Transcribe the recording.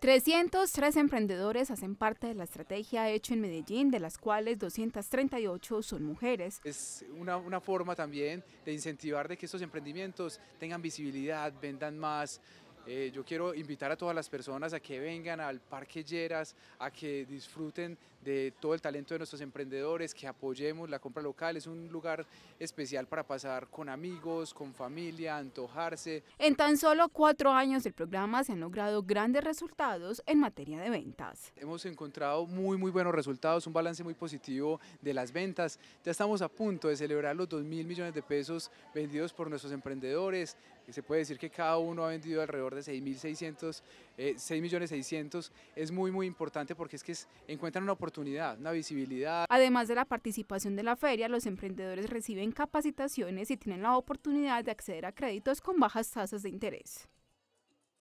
303 emprendedores hacen parte de la estrategia Hecho en Medellín, de las cuales 238 son mujeres. Es una, forma también de incentivar de que estos emprendimientos tengan visibilidad, vendan más, eh, yo quiero invitar a todas las personas a que vengan al Parque Lleras, a que disfruten de todo el talento de nuestros emprendedores, que apoyemos la compra local. Es un lugar especial para pasar con amigos, con familia, antojarse. En tan solo cuatro años del programa se han logrado grandes resultados en materia de ventas. Hemos encontrado muy, muy buenos resultados, un balance muy positivo de las ventas. Ya estamos a punto de celebrar los 2 mil millones de pesos vendidos por nuestros emprendedores. se puede decir que cada uno ha vendido alrededor de de 6.600, eh, es muy muy importante porque es que encuentran una oportunidad, una visibilidad. Además de la participación de la feria, los emprendedores reciben capacitaciones y tienen la oportunidad de acceder a créditos con bajas tasas de interés.